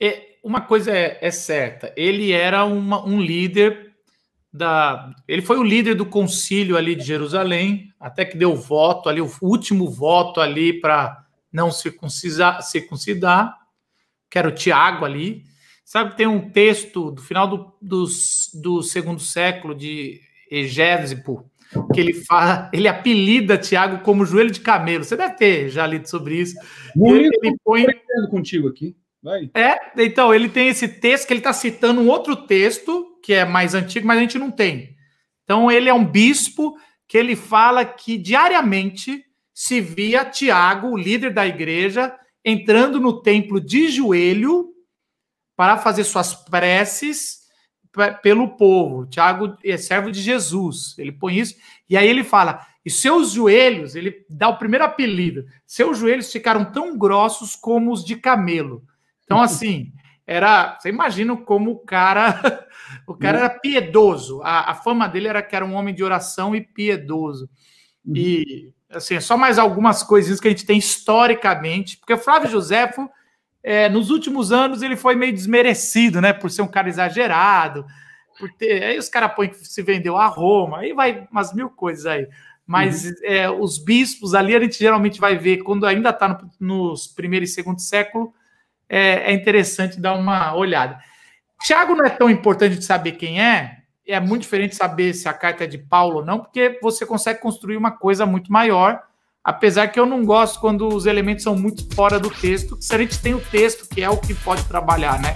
É, uma coisa é, é, certa, ele era uma, um líder da. Ele foi o líder do concílio ali de Jerusalém, até que deu voto ali, o último voto ali para não circuncidar, circuncidar, que era o Tiago ali. Sabe, tem um texto do final do, do, do segundo século de Egésipo, que ele fala, ele apelida Tiago como joelho de camelo. Você deve ter já lido sobre isso. Muito ele, ele põe contigo aqui. É, então, ele tem esse texto que ele está citando um outro texto, que é mais antigo, mas a gente não tem. Então, ele é um bispo que ele fala que diariamente se via Tiago, o líder da igreja, entrando no templo de joelho para fazer suas preces pelo povo. Tiago é servo de Jesus, ele põe isso, e aí ele fala: e seus joelhos, ele dá o primeiro apelido, seus joelhos ficaram tão grossos como os de camelo, então, assim, era. Você imagina como o cara. O cara né? era piedoso. A, a fama dele era que era um homem de oração e piedoso. Uhum. E, assim, é só mais algumas coisinhas que a gente tem historicamente, porque Flávio Josefo. É, nos últimos anos ele foi meio desmerecido, né? Por ser um cara exagerado, por ter. Aí os caras põem que se vendeu a Roma, aí vai umas mil coisas aí. Mas uhum. é, os bispos ali a gente geralmente vai ver quando ainda está no, nos primeiro e segundo século, é, é interessante dar uma olhada. Tiago não é tão importante de saber quem é, é muito diferente saber se a carta é de Paulo ou não, porque você consegue construir uma coisa muito maior, apesar que eu não gosto quando os elementos são muito fora do texto, se a gente tem o texto, que é o que pode trabalhar, né?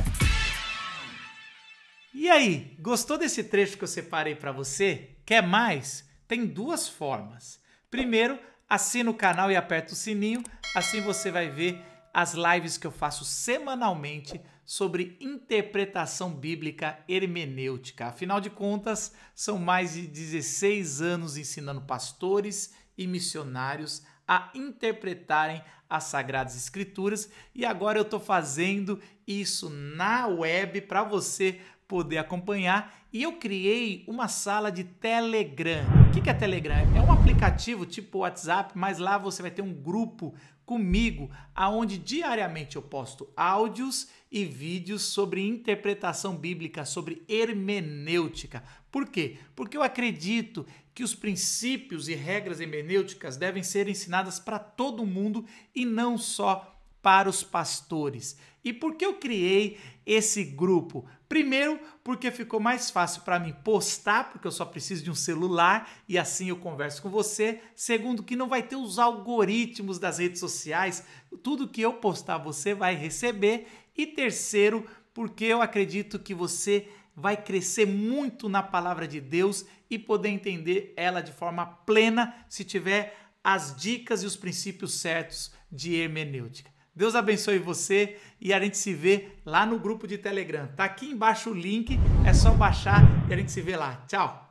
E aí, gostou desse trecho que eu separei para você? Quer mais? Tem duas formas. Primeiro, assina o canal e aperta o sininho, assim você vai ver as lives que eu faço semanalmente sobre interpretação bíblica hermenêutica. Afinal de contas, são mais de 16 anos ensinando pastores e missionários a interpretarem as Sagradas Escrituras e agora eu estou fazendo isso na web para você poder acompanhar. E eu criei uma sala de Telegram. O que é Telegram? É um aplicativo tipo WhatsApp, mas lá você vai ter um grupo comigo, aonde diariamente eu posto áudios e vídeos sobre interpretação bíblica, sobre hermenêutica. Por quê? Porque eu acredito que os princípios e regras hermenêuticas devem ser ensinadas para todo mundo e não só para os pastores. E por que eu criei esse grupo? Primeiro, porque ficou mais fácil para mim postar, porque eu só preciso de um celular e assim eu converso com você. Segundo, que não vai ter os algoritmos das redes sociais, tudo que eu postar você vai receber. E terceiro, porque eu acredito que você vai crescer muito na palavra de Deus e poder entender ela de forma plena se tiver as dicas e os princípios certos de hermenêutica. Deus abençoe você e a gente se vê lá no grupo de Telegram. Tá aqui embaixo o link, é só baixar e a gente se vê lá. Tchau!